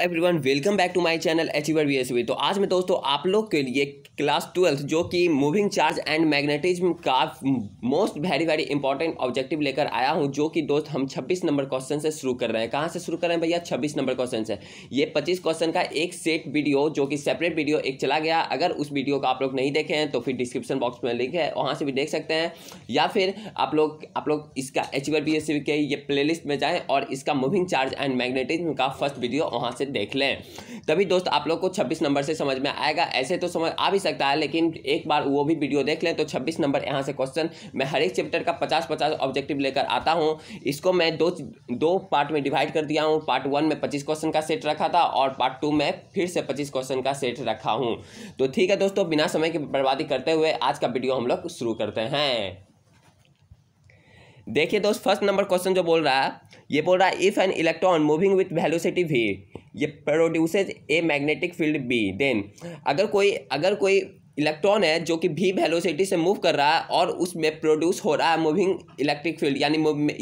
Every everyone welcome back to my channel H S B तो आज मैं दोस्तों आप लोग के लिए क्लास ट्वेल्थ जो कि मूविंग चार्ज एंड मैग्नेटिज्म का most very very important objective लेकर आया हूँ जो कि दोस्त हम 26 नंबर क्वेश्चन से शुरू कर रहे हैं कहाँ से शुरू कर रहे हैं भैया 26 नंबर क्वेश्चन से ये 25 क्वेश्चन का एक सेट वीडियो जो कि सेपरेट वीडियो एक चला गया अगर उस वीडियो का आप लोग नहीं देखे हैं तो फिर डिस्क्रिप्शन बॉक्स में लिंक है वहाँ से भी देख सकते हैं या फिर आप लोग आप लोग इसका एच अचीवर बी के ये प्ले में जाएँ और इसका मूविंग चार्ज एंड मैग्नेटिज्म का फर्स्ट वीडियो वहाँ से देख लें तभी दोस्त आप लोग को छब्बीस नंबर से समझ में आएगा ऐसे तो समझ आ भी सकता है लेकिन एक बार वो भी वीडियो देख लें तो छब्बीस नंबर यहाँ से क्वेश्चन मैं हर एक चैप्टर का पचास पचास ऑब्जेक्टिव लेकर आता हूँ इसको मैं दो दो पार्ट में डिवाइड कर दिया हूँ पार्ट वन में पच्चीस क्वेश्चन का सेट रखा था और पार्ट टू में फिर से पच्चीस क्वेश्चन का सेट रखा हूँ तो ठीक है दोस्तों बिना समय की बर्बादी करते हुए आज का वीडियो हम लोग शुरू करते हैं देखिए दोस्त फर्स्ट नंबर क्वेश्चन जो बोल रहा है ये बोल रहा है if an electron moving with velocity v ये produces a magnetic field B then अगर कोई अगर कोई इलेक्ट्रॉन है जो कि भी वेलोसिटी से मूव कर रहा है और उसमें प्रोड्यूस हो रहा है मूविंग इलेक्ट्रिक फील्ड यानी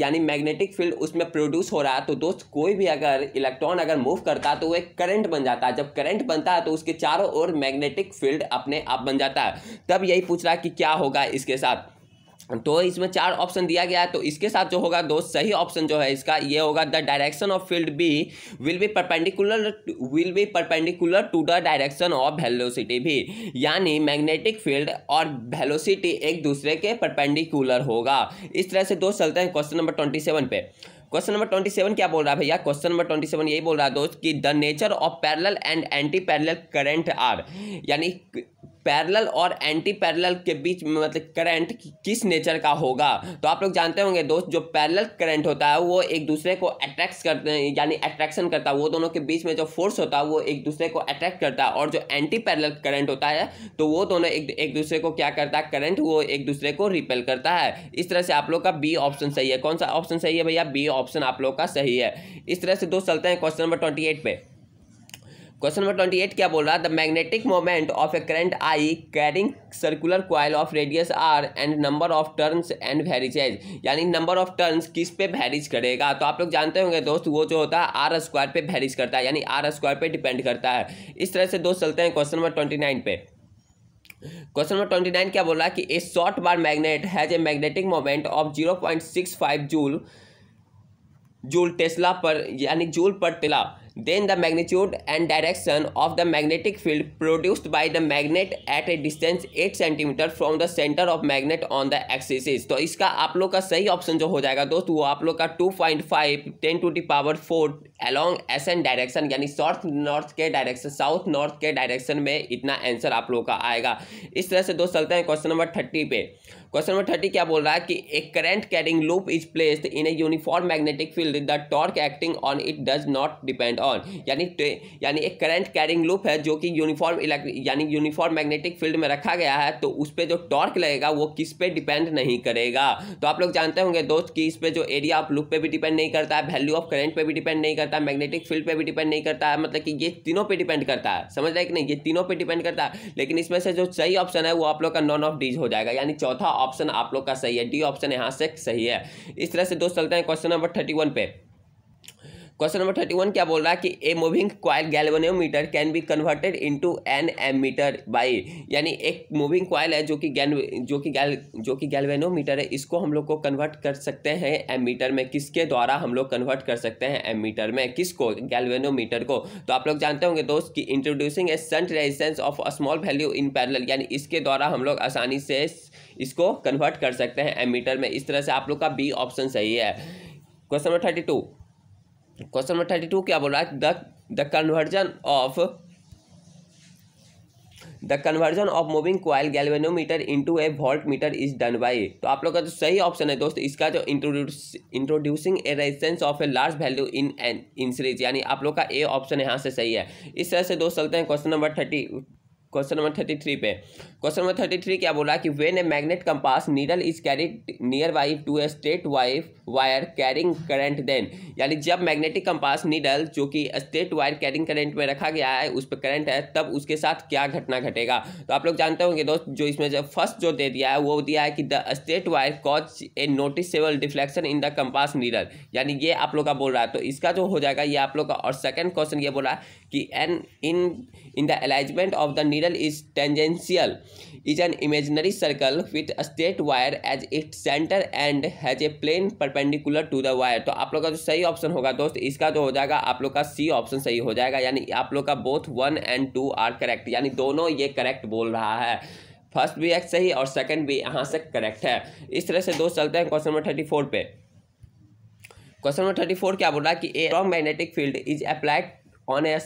यानी मैग्नेटिक फील्ड उसमें प्रोड्यूस हो रहा है तो दोस्त कोई भी अगर इलेक्ट्रॉन अगर मूव करता है तो वो एक करंट बन जाता है जब करंट बनता है तो उसके चारों ओर मैग्नेटिक फील्ड अपने आप बन जाता है तब यही पूछ रहा है कि क्या होगा इसके साथ तो इसमें चार ऑप्शन दिया गया है तो इसके साथ जो होगा दोस्त सही ऑप्शन जो है इसका ये होगा the direction of field B will be perpendicular will be perpendicular to the direction of velocity भी यानी मैग्नेटिक फील्ड और वेलोसिटी एक दूसरे के परपेंडिकुलर होगा इस तरह से दोस्त चलते हैं क्वेश्चन नंबर ट्वेंटी सेवन पे क्वेश्चन नंबर ट्वेंटी सेवन क्या बोल रहा है भैया क्वेश्चन नंबर ट्वेंटी सेवन यही बोल रहा है दोस्त कि the nature of parallel and anti parallel current are यानी पैरेलल और एंटी पैरेलल के बीच में मतलब करंट किस नेचर का होगा तो आप लोग जानते होंगे दोस्त जो पैरेलल करंट होता है वो एक दूसरे को अट्रैक्ट करते हैं यानी अट्रैक्शन करता है वो दोनों के बीच में जो फोर्स होता है वो एक दूसरे को अट्रैक्ट करता है और जो एंटी पैरेलल करंट होता है तो वो दोनों एक एक दूसरे को क्या करता है करंट वो एक दूसरे को रिपेल करता है इस तरह से आप लोग का बी ऑप्शन सही है कौन सा ऑप्शन सही है भैया बी ऑप्शन आप लोग का सही है इस तरह से दोस्त चलते हैं क्वेश्चन नंबर ट्वेंटी पे क्वेश्चन नंबर ट्वेंटी एट क्या बोल रहा है the magnetic moment of a current I carrying circular coil of radius R and number of turns and varies यानी नंबर ऑफ टर्न्स किस पे वेरीज करेगा तो आप लोग जानते होंगे दोस्त वो जो होता है आर स्क्वायर पे वेरीज करता है यानी आर स्क्वायर पे डिपेंड करता है इस तरह से दोस्त चलते हैं क्वेश्चन नंबर ट्वेंटी नाइन पे क्वेश्चन नंबर ट्वेंटी नाइन क्या बोल रहा है कि a short bar magnet has a magnetic moment of zero point six five joule joule tesla per यानी joule per tesla then the magnitude and direction of the magnetic field produced by the magnet at a distance eight centimetre from the centre of magnet on the axis तो इसका आप लोग का सही option जो हो जाएगा दोस्त वो आप लोग का two point five ten to the power four along S N direction यानी साउथ नॉर्थ के डायरेक्शन साउथ नॉर्थ के डायरेक्शन में इतना आंसर आप लोग का आएगा इस तरह से दोस्त चलते हैं क्वेश्चन नंबर थर्टी पे क्वेश्चन नंबर थर्टी क्या बोल रहा है कि a current carrying loop is placed in a uniform magnetic field the torque acting on it does not depend on यानी यानी एक करंट कैरिंग लूप है जो कि यूनिफॉर्म यानी यूनिफॉर्म मैग्नेटिक फील्ड में रखा गया है तो उस पर जो टॉर्क लगेगा वो किस पे डिपेंड नहीं करेगा तो आप लोग जानते होंगे दोस्त कि इस पर जो एरिया ऑफ लूप पे भी डिपेंड नहीं करता है वैल्यू ऑफ करंट पे भी डिपेंड नहीं करता मैग्नेटिक फील्ड पे भी डिपेंड नहीं करता है मतलब कि ये तीनों पे डिपेंड करता है समझ रहे कि नहीं ये तीनों पे डिपेंड करता है लेकिन इसमें से जो सही ऑप्शन है वो आप लोग का नॉन ऑफ डीज हो जाएगा यानी चौथा ऑप्शन आप लोग का सही है डी ऑप्शन यहाँ से सही है इस तरह से दोस्त चलते हैं क्वेश्चन नंबर थर्टी पे क्वेश्चन नंबर थर्टी वन क्या बोल रहा है कि a moving coil galvanometer can be converted into an ammeter by यानी एक मूविंग क्वाइल है जो कि गैन जो कि गैल जो कि गैल्वेनोमीटर है इसको हम लोग को कन्वर्ट कर सकते हैं एम मीटर में किसके द्वारा हम लोग कन्वर्ट कर सकते हैं एम मीटर में किस को गैल्वेनोमीटर को तो आप लोग जानते होंगे दोस्त कि introducing a shunt resistance of a small value in parallel यानी इसके द्वारा हम लोग आसानी से इसको कन्वर्ट कर सकते हैं एम मीटर में इस तरह से आप लोग का बी ऑप्शन सही है question number thirty two question number thirty two क्या बोल रहा है the the conversion of the conversion of moving coil galvanometer into a voltmeter is done by तो आप लोग का जो तो सही ऑप्शन है दोस्त इसका जो introduce introducing a resistance of a large value in an series यानी आप लोग का ए ऑप्शन यहाँ से सही है इस तरह से दोस्त चलते हैं question number thirty question number thirty three पे क्वेश्चन नंबर थर्टी थ्री क्या बोला कि when a magnet compass needle is carried nearby to a straight wife wire carrying current then यानी जब मैग्नेटिक कंपास नीडल जो कि state wire carrying current में रखा गया है उस पर करंट है तब उसके साथ क्या घटना घटेगा तो आप लोग जानते होंगे दोस्त जो इसमें जब फर्स्ट जो दे दिया है वो दिया है कि the straight wire cause a noticeable deflection in the compass needle यानी ये आप लोग का बोल रहा है तो इसका जो हो जाएगा ये आप लोग का और सेकेंड क्वेश्चन ये बोला कि an in in the alignment of the mirror is tangential is an imaginary circle with a wire as it centre and has a plane perpendicular to the wire तो आप लोग का जो सही ऑप्शन होगा दोस्त इसका जो हो जाएगा आप लोग का सी ऑप्शन सही हो जाएगा यानी आप लोग का both one and two are correct यानी दोनों ये करेक्ट बोल रहा है फर्स्ट भी एक सही और सेकंड भी यहाँ से करेक्ट है इस तरह से दोस्त चलते हैं क्वेश्चन नंबर थर्टी फोर पे क्वेश्चन नंबर थर्टी फोर क्या बोल रहा है कि a strong magnetic field is applied on a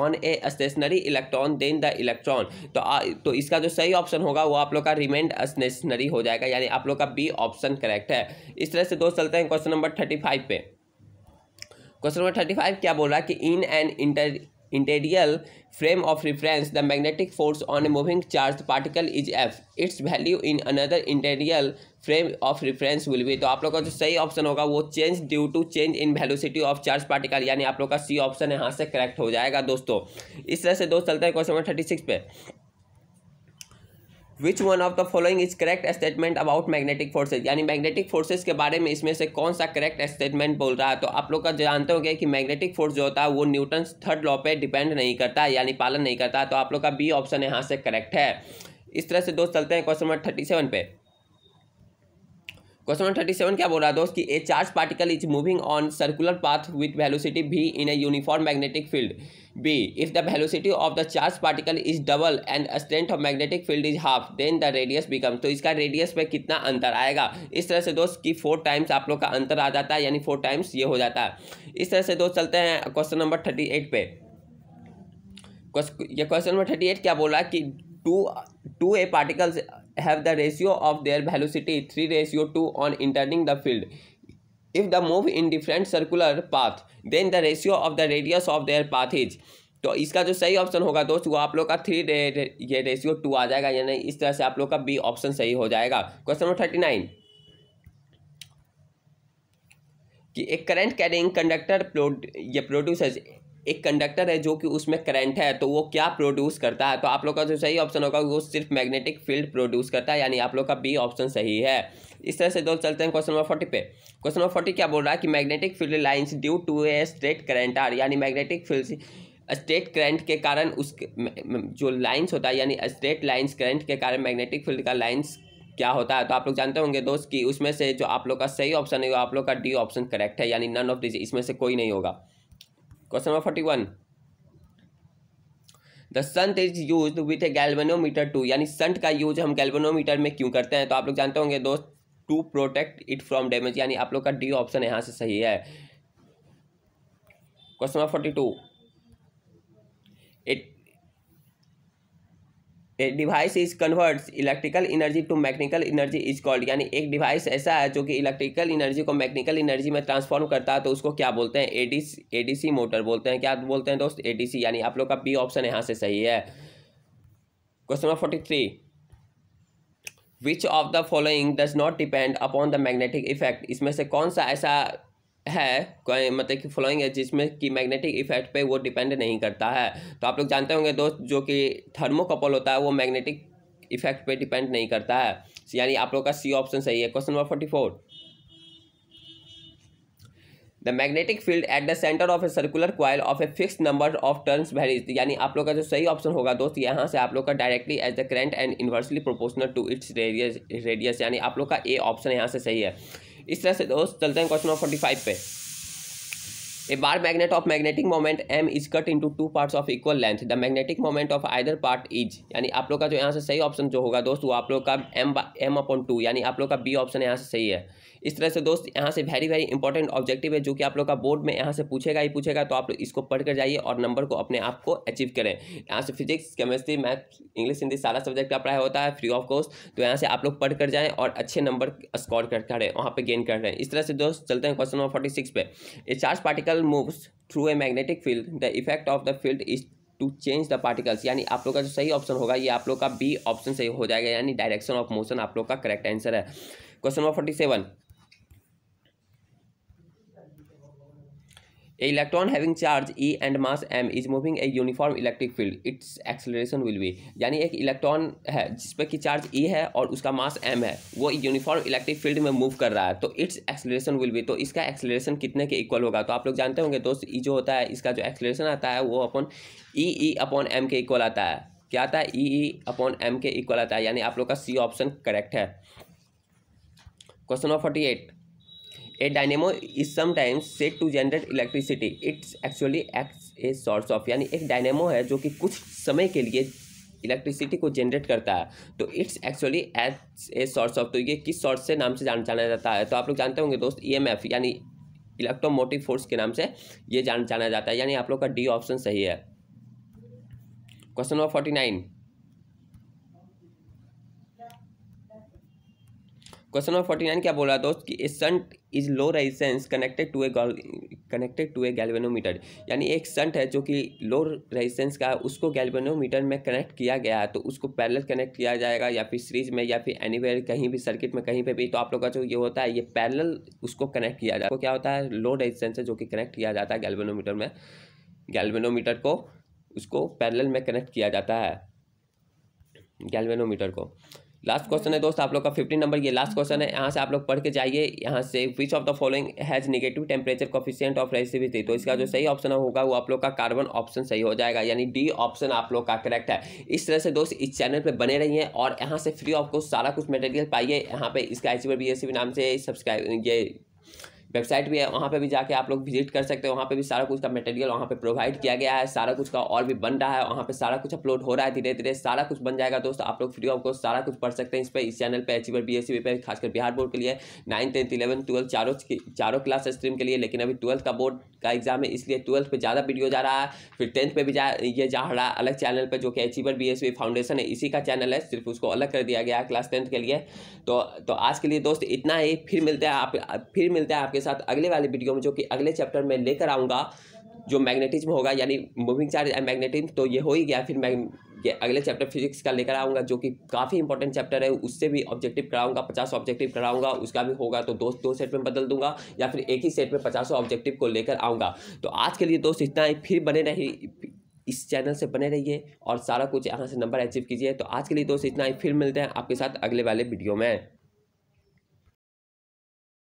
on a stationary electron then the electron तो आ, तो इसका जो सही ऑप्शन होगा वो आप लोग का रिमेंड स्टेशनरी हो जाएगा यानी आप लोग का बी ऑप्शन करेक्ट है इस तरह से दोस्त चलते हैं क्वेश्चन नंबर थर्टी फाइव पे क्वेश्चन नंबर थर्टी फाइव क्या बोल रहा है कि in and inter inertial frame of reference the magnetic force on a moving charge particle is F its value in another inertial frame of reference will be तो आप लोग का जो सही ऑप्शन होगा वो change due to change in velocity of charge particle यानी आप लोग का सी ऑप्शन यहाँ से करेक्ट हो जाएगा दोस्तों इस तरह से दोस्त चलते हैं क्वेश्चन नंबर थर्टी सिक्स पे which one of the following is correct statement about magnetic forces यानी मैग्नेटिक फोर्सेज के बारे में इसमें से कौन सा करेक्ट स्टेटमेंट बोल रहा है तो आप लोग का जानते हो कि मैग्नेटिक फोर्स जो होता है वो न्यूटन थर्ड लॉ पे डिपेंड नहीं करता यानी पालन नहीं करता तो आप लोग का बी ऑप्शन यहाँ से करेक्ट है इस तरह से दोस्त चलते हैं क्वेश्चन नंबर थर्टी सेवन पे क्वेश्चन नंबर थर्टी सेवन क्या बोल रहा है दोस्त कि a charge particle is moving on circular path with velocity v in a uniform magnetic field B if the velocity of the charge particle is double and strength of magnetic field is half then the radius become तो इसका radius पे कितना अंतर आएगा इस तरह से दोस्त कि फोर टाइम्स आप लोग का अंतर आ जाता है यानी फोर टाइम्स ये हो जाता है इस तरह से दोस्त चलते हैं क्वेश्चन नंबर थर्टी एट पे क्वेश्चन नंबर थर्टी एट क्या बोल रहा है कि two two a particles have the ratio of their velocity three ratio two on entering the field. If the move in different circular path, then the ratio of the radius of their path is तो इसका जो सही option होगा दोस्त वो आप लोग का थ्री रे, रे, ये रेशियो टू आ जाएगा यानी इस तरह से आप लोग का बी ऑप्शन सही हो जाएगा क्वेश्चन नंबर थर्टी नाइन कि एक करंट कैरिंग कंडक्टर प्रोड ये प्रोड्यूसर्स एक कंडक्टर है जो कि उसमें करंट है तो वो क्या प्रोड्यूस करता है तो आप लोग का जो सही ऑप्शन होगा वो सिर्फ मैग्नेटिक फील्ड प्रोड्यूस करता है यानी आप लोग का बी ऑप्शन सही है इस तरह से दोस्त चलते हैं क्वेश्चन नंबर फोर्टी पे क्वेश्चन नंबर फोर्टी क्या बोल रहा है कि magnetic field lines due to a straight current are यानी मैग्नेटिक फील्ड स्ट्रेट करंट के कारण उस जो लाइन्स होता है यानी स्ट्रेट लाइन्स करंट के कारण मैग्नेटिक फील्ड का लाइन्स क्या होता है तो आप लोग जानते होंगे दोस्त कि उसमें से जो आप लोग का सही ऑप्शन है वो आप लोग का डी ऑप्शन करेक्ट है यानी नन ऑफ दिस इसमें से कोई नहीं होगा question number forty one the shunt is use with a galvanometer to यानी संट का यूज हम गैल्वेनोमीटर में क्यों करते हैं तो आप लोग जानते होंगे दोस्त to protect it from damage यानी आप लोग का डी ऑप्शन यहाँ से सही है question number forty two device is converts electrical energy to mechanical energy is called यानी एक डिवाइस ऐसा है जो कि इलेक्ट्रिकल एनर्जी को मैकेनिकल एनर्जी में ट्रांसफॉर्म करता है तो उसको क्या बोलते हैं डी सी मोटर बोलते हैं क्या बोलते हैं दोस्त सी यानी आप लोग का बी ऑप्शन यहाँ से सही है question number forty three which of the following does not depend upon the magnetic effect इसमें से कौन सा ऐसा है मतलब कि फ्लोइंग है जिसमें कि मैग्नेटिक इफेक्ट पे वो डिपेंड नहीं करता है तो आप लोग जानते होंगे दोस्त जो कि थर्मोकपल होता है वो मैग्नेटिक इफेक्ट पे डिपेंड नहीं करता है यानी आप लोग का सी ऑप्शन सही है question number forty four the magnetic field at the centre of a circular coil of a fix number of turns varies यानी आप लोग का जो सही ऑप्शन होगा दोस्त यहाँ से आप लोग का directly as the current and inversely proportional to its radius radius यानी आप लोग का ए ऑप्शन यहाँ से सही है इस तरह से दोस्त चलते हैं क्वेश्चन नंबर फोर्टी फाइव पे a bar magnet of magnetic moment M is cut into two parts of equal length the magnetic moment of either part is यानी आप लोग का जो यहाँ से सही ऑप्शन जो होगा दोस्त वो आप लोग का एम एम अपॉन टू यानी आप लोग का बी ऑप्शन यहाँ से सही है इस तरह से दोस्त यहाँ से वेरी वेरी इंपॉर्टेंट ऑब्जेक्टिव है जो कि आप लोग का बोर्ड में यहाँ से पूछेगा ही पूछेगा तो आप लोग इसको पढ़ कर जाइए और नंबर को अपने आप को अचीव करें यहाँ से physics chemistry math English Hindi सारा सब्जेक्ट का पढ़ाई होता है फ्री ऑफ कोर्स तो यहाँ से आप लोग पढ़ कर जाएँ और अच्छे नंबर स्कोर कर करें वहाँ पर गेन कर रहे हैं इस तरह से दोस्त चलते हैं क्वेश्चन नंबर फोर्टी सिक्स पे a charge particle moves through a magnetic field the effect of the field is to change the particles यानी आप लोग का जो सही ऑप्शन होगा ये आप लोग का बी ऑप्शन सही हो जाएगा यानी डायरेक्शन ऑफ मोशन आप लोग का करेक्ट आंसर है question number forty seven a electron having charge e and mass m is moving a uniform electric field its acceleration will be यानी एक इलेक्ट्रॉन है जिस पर कि चार्ज ई है और उसका मास एम है वो यूनिफॉर्म इलेक्ट्रिक फील्ड में मूव कर रहा है तो इट्स एक्सलेशन विल बी तो इसका एक्सलेशन कितने के इक्वल होगा तो आप लोग जानते होंगे दोस्त ई e जो होता है इसका जो एक्सलेशन आता है वो अपन ई ई अपॉन एम के इक्वल आता है क्या आता है ई ई अपॉन एम के इक्वल आता है यानी आप लोग का सी ऑप्शन करेक्ट है question number forty eight a dynamo is sometimes set to generate electricity it's actually as a source of यानी एक डायनेमो है जो कि कुछ समय के लिए इलेक्ट्रिसिटी को जनरेट करता है तो it's actually as a source of तो ये किस सोर्स से नाम से जान जाना जाता है तो आप लोग जानते होंगे दोस्त ई e यानी इलेक्ट्रोमोटिव फोर्स के नाम से ये जान जाना जाता है यानी आप लोग का डी ऑप्शन सही है question number forty nine question number forty nine क्या बोल रहा है दोस्त कि a shunt is low resistance connected to a connected to a galvanometer यानी एक सन्ट है जो कि लो रेजिस्टेंस का है उसको गैल्वेनोमीटर में कनेक्ट किया गया है तो उसको पैरेलल कनेक्ट किया जाएगा या फिर सीरीज में या फिर एनीवेयर कहीं भी सर्किट में कहीं पे भी तो आप लोग का जो ये होता है ये पैरेलल उसको कनेक्ट किया जाता है क्या होता है लो रेजिस्टेंस है जो कि कनेक्ट किया जाता है गैल्वेनोमीटर में गैल्वेनोमीटर को उसको पैरेलल में कनेक्ट किया जाता है गैल्वेनोमीटर को लास्ट क्वेश्चन है दोस्त आप लोग का फिफ्टीन नंबर ये लास्ट क्वेश्चन है यहाँ से आप लोग पढ़ के जाइए यहाँ से which of the following has negative temperature coefficient of resistivity तो इसका जो सही ऑप्शन होगा वो आप लोग का कार्बन ऑप्शन सही हो जाएगा यानी डी ऑप्शन आप लोग का करेक्ट है इस तरह से दोस्त इस चैनल पर बने रही और यहाँ से फ्री ऑफ कोर्स सारा कुछ मेटेरियल पाइए यहाँ पे इसका एच बी एस नाम से सब्सक्राइब ये वेबसाइट भी है वहाँ पर भी जाके आप लोग विजिट कर सकते हैं वहाँ पर भी सारा कुछ का मटेरियल वहाँ पर प्रोवाइड किया गया है सारा कुछ का और भी बन रहा है वहाँ पर सारा कुछ अपलोड हो रहा है धीरे धीरे सारा कुछ बन जाएगा दोस्तों आप लोग फ्री ऑफ कॉस्ट सारा कुछ पढ़ सकते हैं इस पर इस चैनल पर अचीवर बी एस सी पर खासकर बिहार बोर्ड के लिए नाइन टेंथ इलेवन ट्वेल्थ चारों चारों क्लास स्ट्रीम के लिए लेकिन अभी ट्वेल्थ का बोर्ड का एग्जाम है इसलिए ट्वेल्थ पे ज़्यादा वीडियो जा रहा है फिर टेंथ पे भी जा ये जा रहा है अलग चैनल पे जो कि अचीवर बी फाउंडेशन है इसी का चैनल है सिर्फ उसको अलग कर दिया गया है क्लास टेंथ के लिए तो तो आज के लिए दोस्त इतना ही फिर मिलते हैं आप फिर मिलते हैं आपके आपके साथ अगले वाले वीडियो में जो कि अगले चैप्टर में लेकर आऊँगा जो मैग्नेटिज्म होगा यानी मूविंग चार्ज एंड मैग्नेटिज्म तो ये हो ही गया फिर मैं अगले चैप्टर फिजिक्स का लेकर आऊँगा जो कि काफ़ी इंपॉर्टेंट चैप्टर है उससे भी ऑब्जेक्टिव कराऊंगा पचास ऑब्जेक्टिव कराऊंगा उसका भी होगा तो दो दो सेट में बदल दूंगा या फिर एक ही सेट में पचासों ऑब्जेक्टिव को लेकर आऊँगा तो आज के लिए दोस्त इतना ही फिर बने रहिए इस चैनल से बने रहिए और सारा कुछ यहाँ से नंबर अचीव कीजिए तो आज के लिए दोस्त इतना ही फिर मिलते हैं आपके साथ अगले वाले वीडियो में